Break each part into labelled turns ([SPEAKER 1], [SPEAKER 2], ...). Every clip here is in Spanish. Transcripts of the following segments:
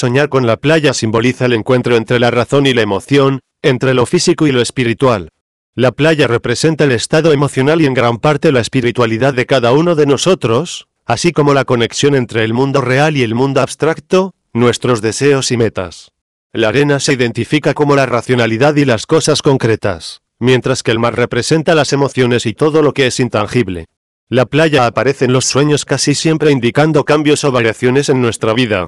[SPEAKER 1] Soñar con la playa simboliza el encuentro entre la razón y la emoción, entre lo físico y lo
[SPEAKER 2] espiritual. La playa representa el estado emocional y en gran parte la espiritualidad de cada uno de nosotros, así como la conexión entre el mundo real y el mundo abstracto, nuestros deseos y metas. La arena se identifica como la racionalidad y las cosas concretas, mientras que el mar representa las emociones y todo lo que es intangible. La playa aparece en los sueños casi siempre indicando cambios o variaciones en nuestra vida,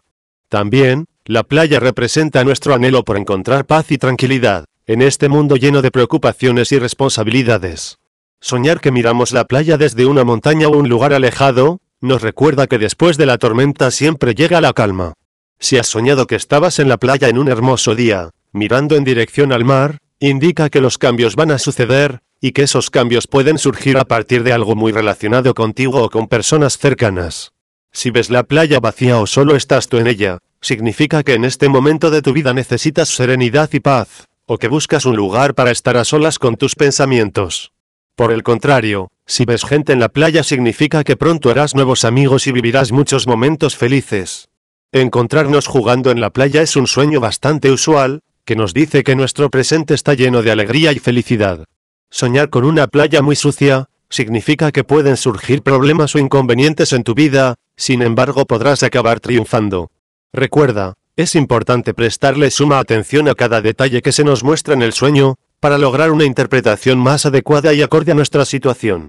[SPEAKER 2] también, la playa representa nuestro anhelo por encontrar paz y tranquilidad, en este mundo lleno de preocupaciones y responsabilidades. Soñar que miramos la playa desde una montaña o un lugar alejado, nos recuerda que después de la tormenta siempre llega la calma. Si has soñado que estabas en la playa en un hermoso día, mirando en dirección al mar, indica que los cambios van a suceder, y que esos cambios pueden surgir a partir de algo muy relacionado contigo o con personas cercanas. Si ves la playa vacía o solo estás tú en ella, significa que en este momento de tu vida necesitas serenidad y paz, o que buscas un lugar para estar a solas con tus pensamientos. Por el contrario, si ves gente en la playa significa que pronto harás nuevos amigos y vivirás muchos momentos felices. Encontrarnos jugando en la playa es un sueño bastante usual, que nos dice que nuestro presente está lleno de alegría y felicidad. Soñar con una playa muy sucia, significa que pueden surgir problemas o inconvenientes en tu vida, sin embargo podrás acabar triunfando. Recuerda, es importante prestarle suma atención a cada detalle que se nos muestra en el sueño, para lograr
[SPEAKER 1] una interpretación más adecuada y acorde a nuestra situación.